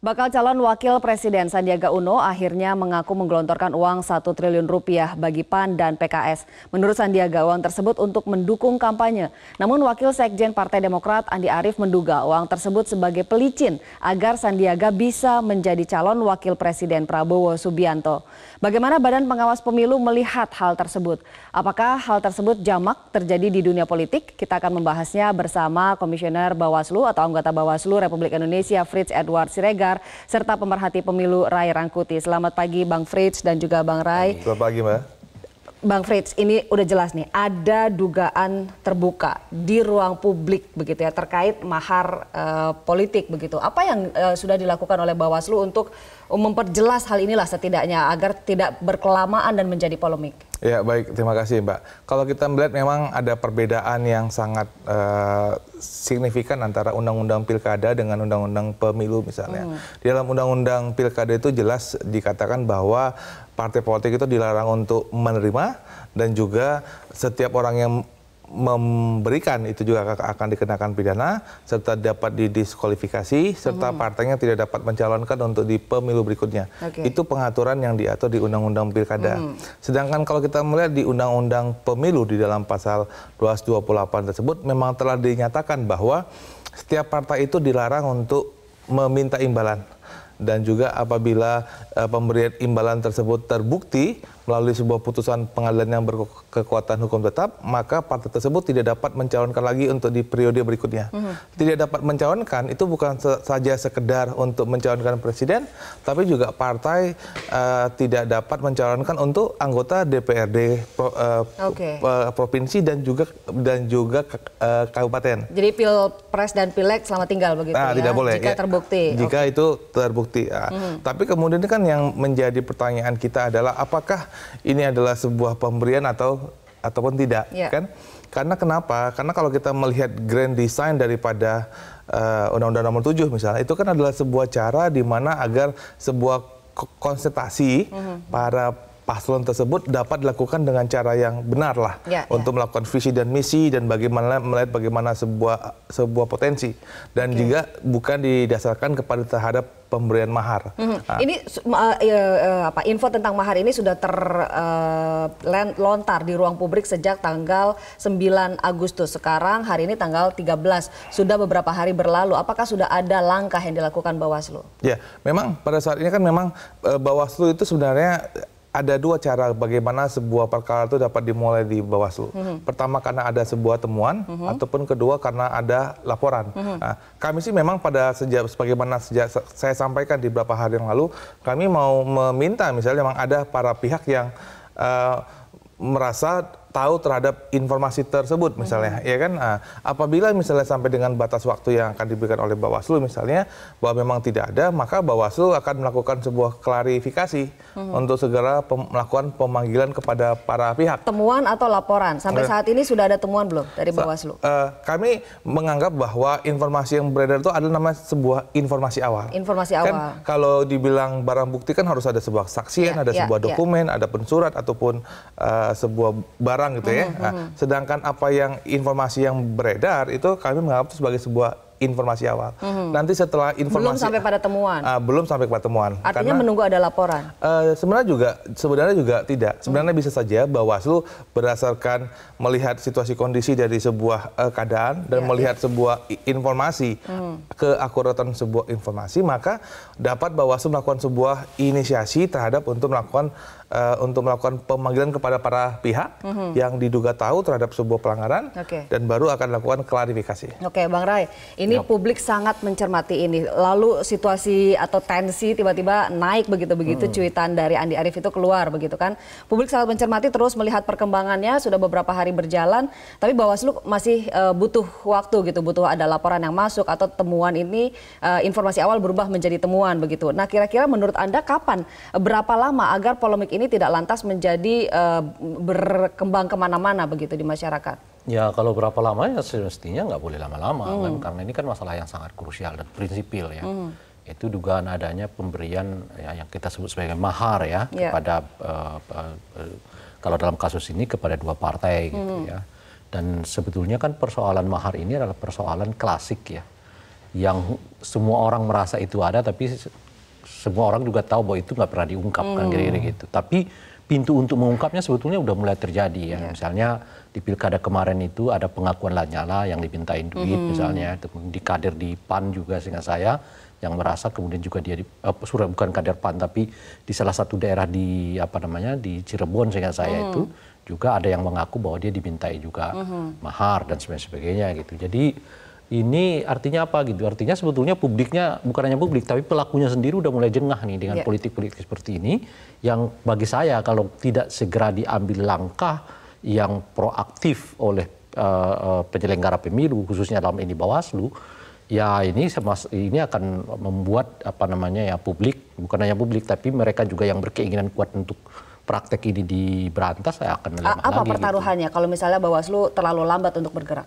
Bakal calon wakil presiden Sandiaga Uno akhirnya mengaku menggelontorkan uang 1 triliun rupiah bagi PAN dan PKS. Menurut Sandiaga, uang tersebut untuk mendukung kampanye. Namun wakil sekjen Partai Demokrat Andi Arief menduga uang tersebut sebagai pelicin agar Sandiaga bisa menjadi calon wakil presiden Prabowo Subianto. Bagaimana Badan Pengawas Pemilu melihat hal tersebut? Apakah hal tersebut jamak terjadi di dunia politik? Kita akan membahasnya bersama Komisioner Bawaslu atau anggota Bawaslu Republik Indonesia Fritz Edward Siregar Golkar, serta pemerhati pemilu Rai Rangkuti. Selamat pagi Bang Fritz dan juga Bang Rai. Selamat pagi Mbak. Bang Fritz, ini udah jelas nih, ada dugaan terbuka di ruang publik begitu ya terkait mahar e, politik begitu. Apa yang e, sudah dilakukan oleh Bawaslu untuk memperjelas hal inilah setidaknya agar tidak berkelamaan dan menjadi polemik? Ya baik, terima kasih Mbak. Kalau kita melihat memang ada perbedaan yang sangat uh, signifikan antara Undang-Undang Pilkada dengan Undang-Undang Pemilu misalnya. Hmm. Di dalam Undang-Undang Pilkada itu jelas dikatakan bahwa partai politik itu dilarang untuk menerima dan juga setiap orang yang memberikan itu juga akan dikenakan pidana serta dapat didiskualifikasi serta hmm. partainya tidak dapat mencalonkan untuk di pemilu berikutnya. Okay. Itu pengaturan yang diatur di Undang-Undang Pilkada. Mm. Sedangkan kalau kita melihat di Undang-Undang Pemilu di dalam pasal 228 tersebut memang telah dinyatakan bahwa setiap partai itu dilarang untuk meminta imbalan dan juga apabila uh, pemberian imbalan tersebut terbukti melalui sebuah putusan pengadilan yang berkekuatan hukum tetap, maka partai tersebut tidak dapat mencalonkan lagi untuk di periode berikutnya. Mm -hmm. Tidak dapat mencalonkan itu bukan saja sekedar untuk mencalonkan presiden, tapi juga partai uh, tidak dapat mencalonkan untuk anggota DPRD uh, eh, okay. uh, provinsi dan juga dan juga uh, kabupaten. Jadi pilpres dan pileg selama tinggal begitu nah, ya. Tidak boleh. Jika ya. terbukti. Jika okay. itu terbukti bukti Ya. Hmm. Tapi kemudian kan yang menjadi pertanyaan kita adalah apakah ini adalah sebuah pemberian atau ataupun tidak, ya. kan? Karena kenapa? Karena kalau kita melihat grand design daripada undang eh, Undang-Undang Nomor 7 misalnya, itu kan adalah sebuah cara di mana agar sebuah konsentrasi -hmm. para paslon tersebut dapat dilakukan dengan cara yang benar lah ya, ya. untuk ya. melakukan visi dan misi dan bagaimana melihat bagaimana sebuah sebuah potensi dan okay. juga bukan didasarkan kepada terhadap pemberian mahar. Mm -hmm. nah. Ini uh, uh, apa info tentang mahar ini sudah terlontar eh, uh, di ruang publik sejak tanggal 9 Agustus. Sekarang hari ini tanggal 13 sudah beberapa hari berlalu. Apakah sudah ada langkah yang dilakukan Bawaslu? Ya, memang pada saat ini kan memang uh, Bawaslu itu sebenarnya ada dua cara bagaimana sebuah perkara itu dapat dimulai di Bawaslu. Mm -hmm. Pertama karena ada sebuah temuan mm -hmm. ataupun kedua karena ada laporan. Mm -hmm. nah, kami sih memang pada sejak sebagaimana sejak saya sampaikan di beberapa hari yang lalu, kami mau meminta misalnya memang ada para pihak yang uh, merasa tahu terhadap informasi tersebut misalnya hmm. ya kan uh, apabila misalnya sampai dengan batas waktu yang akan diberikan oleh Bawaslu misalnya bahwa memang tidak ada maka Bawaslu akan melakukan sebuah klarifikasi hmm. untuk segera pem melakukan pemanggilan kepada para pihak temuan atau laporan sampai nah. saat ini sudah ada temuan belum dari Bawaslu so, uh, eh, kami menganggap bahwa informasi yang beredar itu adalah namanya sebuah informasi awal informasi kan awal kan kalau dibilang barang bukti kan harus ada sebuah saksian ya, ada ya, sebuah iya. dokumen ya. ada surat ataupun uh, sebuah barang barang gitu ya. Hmm, hmm, hmm. Nah, sedangkan apa yang informasi yang beredar itu kami menganggap itu sebagai sebuah informasi awal. Hmm. Nanti setelah informasi belum sampai pada temuan. Uh, belum sampai pada temuan. Artinya Karena, menunggu ada laporan. Uh, sebenarnya juga sebenarnya juga tidak. Sebenarnya hmm. bisa saja Bawaslu berdasarkan melihat situasi kondisi dari sebuah uh, keadaan dan yeah, melihat yeah. sebuah informasi hmm. keakuratan sebuah informasi maka dapat Bawaslu melakukan sebuah inisiasi terhadap untuk melakukan uh, untuk melakukan pemanggilan kepada para pihak mm -hmm. yang diduga tahu terhadap sebuah pelanggaran okay. dan baru akan melakukan klarifikasi. Oke, okay, Bang Rai, ini ini yep. publik sangat mencermati ini. Lalu situasi atau tensi tiba-tiba naik begitu-begitu hmm. cuitan dari Andi Arief itu keluar begitu kan. Publik sangat mencermati terus melihat perkembangannya sudah beberapa hari berjalan, tapi Bawaslu masih uh, butuh waktu gitu, butuh ada laporan yang masuk atau temuan ini uh, informasi awal berubah menjadi temuan begitu. Nah, kira-kira menurut Anda kapan eh, berapa lama agar polemik ini tidak lantas menjadi uh, berkembang kemana-mana begitu di masyarakat? Ya kalau berapa lama ya semestinya nggak boleh lama-lama hmm. kan karena ini kan masalah yang sangat krusial dan prinsipil ya. Hmm. Itu dugaan adanya pemberian ya, yang kita sebut sebagai mahar ya yeah. kepada uh, uh, kalau dalam kasus ini kepada dua partai gitu hmm. gitu ya. Dan sebetulnya kan persoalan mahar ini adalah persoalan klasik ya yang semua orang merasa itu ada tapi semua orang juga tahu bahwa itu nggak pernah diungkapkan hmm. kira-kira gitu. Tapi pintu untuk mengungkapnya sebetulnya sudah mulai terjadi ya. Iya. Misalnya di pilkada kemarin itu ada pengakuan Lanyala yang dipintain duit hmm. misalnya, di kader di PAN juga sehingga saya yang merasa kemudian juga dia di, uh, surat bukan kader PAN tapi di salah satu daerah di apa namanya di Cirebon sehingga saya hmm. itu juga ada yang mengaku bahwa dia dimintai juga hmm. mahar dan sebagainya gitu. Jadi ini artinya apa gitu? Artinya sebetulnya publiknya bukan hanya publik tapi pelakunya sendiri udah mulai jengah nih dengan iya. politik-politik seperti ini yang bagi saya kalau tidak segera diambil langkah yang proaktif oleh uh, uh, penyelenggara pemilu khususnya dalam ini Bawaslu ya ini semas, ini akan membuat apa namanya ya publik bukan hanya publik tapi mereka juga yang berkeinginan kuat untuk praktek ini diberantas saya akan apa lagi, gitu. pertaruhannya gitu. kalau misalnya Bawaslu terlalu lambat untuk bergerak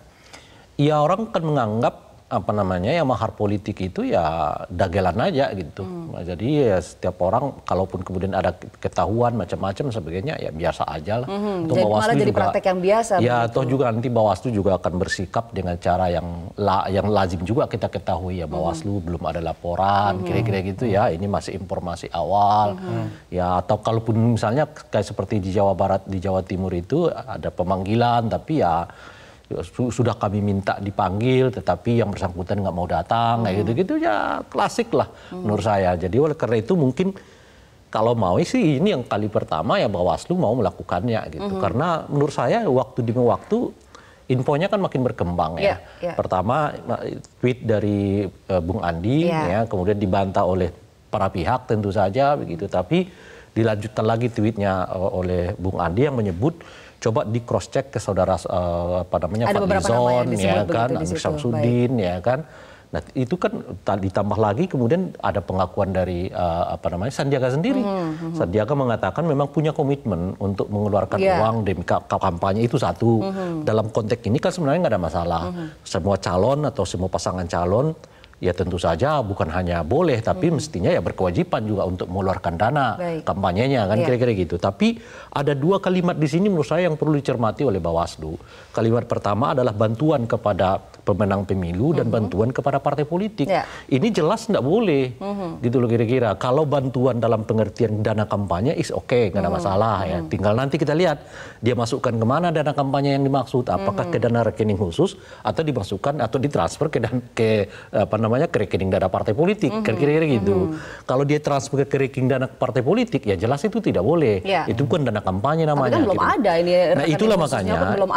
ya orang kan menganggap apa namanya ya mahar politik itu ya dagelan aja gitu. Hmm. Nah, jadi ya setiap orang kalaupun kemudian ada ketahuan macam-macam sebagainya ya biasa aja lah. Hmm. jadi malah jadi juga, praktek yang biasa. Ya begitu. toh juga nanti Bawaslu juga akan bersikap dengan cara yang la, yang lazim juga kita ketahui ya Bawaslu hmm. belum ada laporan kira hmm. kira-kira gitu ya ini masih informasi awal. Hmm. hmm. Ya atau kalaupun misalnya kayak seperti di Jawa Barat di Jawa Timur itu ada pemanggilan tapi ya sudah kami minta dipanggil tetapi yang bersangkutan nggak mau datang kayak hmm. gitu-gitu ya klasik lah hmm. menurut saya. Jadi oleh karena itu mungkin kalau mau sih ini yang kali pertama ya Bawaslu mau melakukannya gitu. -hmm. Karena menurut saya waktu demi waktu infonya kan makin berkembang yeah, ya. Yeah. Ya. Pertama tweet dari uh, Bung Andi yeah. ya, kemudian dibantah oleh para pihak tentu saja begitu. Tapi dilanjutkan lagi tweetnya oleh Bung Andi yang menyebut coba di cross check ke saudara uh, apa namanya Ada Fadlizon ya kan, Amir Syamsuddin ya kan. Nah, itu kan ditambah lagi kemudian ada pengakuan dari uh, apa namanya Sandiaga sendiri. Mm -hmm. Sandiaga mengatakan memang punya komitmen untuk mengeluarkan yeah. uang demi kampanye itu satu. Mm -hmm. Dalam konteks ini kan sebenarnya nggak ada masalah. Mm -hmm. Semua calon atau semua pasangan calon ya tentu saja bukan hanya boleh tapi hmm. mestinya ya berkewajiban juga untuk mengeluarkan dana Baik. kampanyenya kan iya. kira-kira yeah. gitu. Tapi ada dua kalimat di sini menurut saya yang perlu dicermati oleh Bawaslu. Kalimat pertama adalah bantuan kepada pemenang pemilu dan hmm. bantuan kepada partai politik. Yeah. Ini jelas tidak boleh hmm. gitu loh kira-kira. Kalau bantuan dalam pengertian dana kampanye is oke okay, nggak ada hmm. masalah ya. Hmm. Tinggal nanti kita lihat dia masukkan kemana dana kampanye yang dimaksud. Apakah hmm. ke dana rekening khusus atau dimasukkan atau ditransfer ke dan ke apa namanya namanya ke rekening dana partai politik, mm -hmm. kan mm-hmm. kira-kira gitu. Mm -hmm. Kalau dia transfer ke rekening dana partai politik, ya jelas itu tidak boleh. Yeah. Itu bukan dana kampanye namanya. Tapi kan belum gitu. ada ini. Nah itulah makanya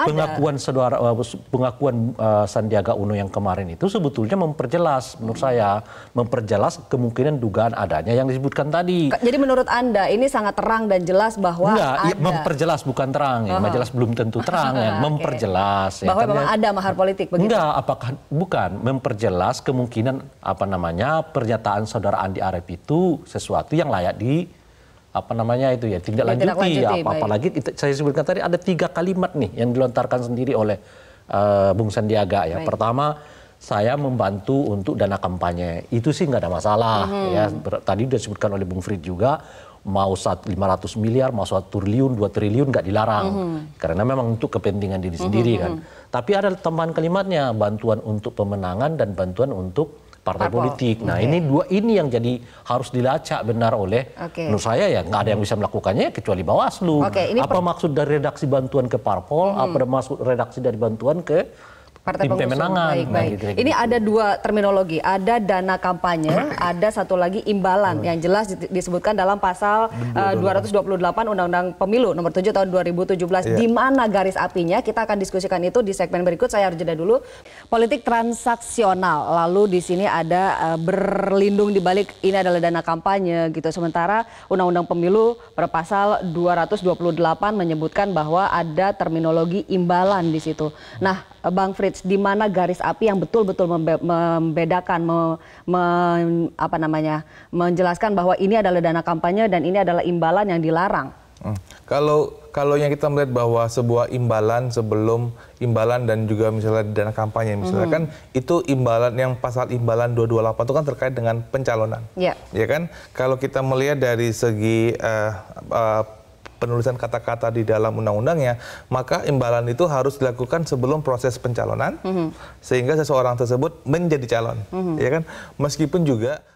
pengakuan saudara eh, pengakuan uh, Sandiaga Uno yang kemarin itu sebetulnya memperjelas menurut mm-hmm. saya memperjelas kemungkinan dugaan adanya yang disebutkan tadi. Jadi menurut anda ini sangat terang dan jelas bahwa Enggak, iya, ada. Ya, memperjelas bukan terang, ya. Oh. memperjelas belum tentu terang, ya. memperjelas. okay. Ya. Bahwa memang ada mahar politik begitu. Enggak, apakah bukan memperjelas kemungkinan kemungkinan apa namanya pernyataan saudara Andi Arief itu sesuatu yang layak di apa namanya itu ya tidak lanjuti, ya apa apalagi itu, saya sebutkan tadi ada tiga kalimat nih yang dilontarkan sendiri oleh uh, Bung Sandiaga ya baik. pertama saya membantu untuk dana kampanye itu sih nggak ada masalah -hmm. ya tadi sudah disebutkan oleh Bung Frid juga mau 500 miliar, mau 1 triliun, 2 triliun nggak dilarang. Mm -hmm. Karena memang untuk kepentingan diri mhm, sendiri mm -hmm. kan. Mhm. Tapi ada teman kalimatnya, bantuan untuk pemenangan dan bantuan untuk partai Parpol. politik. Nah, okay. ini dua ini yang jadi harus dilacak benar oleh okay. menurut saya ya nggak ada yang bisa melakukannya kecuali Bawaslu. Okay, apa maksud dari redaksi bantuan ke parpol, hmm. apa maksud redaksi dari bantuan ke partai tim pemenangan. Baik, baik. Nah, gitu, gitu. Ini ada dua terminologi, ada dana kampanye, ada satu lagi imbalan yang jelas disebutkan dalam pasal eh, uh, 228 Undang-Undang Pemilu nomor 7 tahun 2017. Yeah. Iya. Di mana garis apinya? Kita akan diskusikan itu di segmen berikut. Saya harus jeda dulu. Politik transaksional. Lalu di sini ada uh, berlindung di balik ini adalah dana kampanye gitu. Sementara Undang-Undang Pemilu berpasal 228 menyebutkan bahwa ada terminologi imbalan di situ. Nah, Bang Frits knowledge di mana garis api yang betul-betul membedakan me, me, apa namanya menjelaskan bahwa ini adalah dana kampanye dan ini adalah imbalan yang dilarang. Hmm. Kalau kalau yang kita melihat bahwa sebuah imbalan sebelum imbalan dan juga misalnya dana kampanye misalnya -hmm. kan itu imbalan yang pasal imbalan 228 itu kan terkait dengan pencalonan. Yeah. Ya kan? Kalau kita melihat dari segi uh, uh, penulisan kata-kata di dalam undang-undangnya, maka imbalan itu harus dilakukan sebelum proses pencalonan, mm -hmm. sehingga seseorang tersebut menjadi calon, mm -hmm. ya kan? Meskipun juga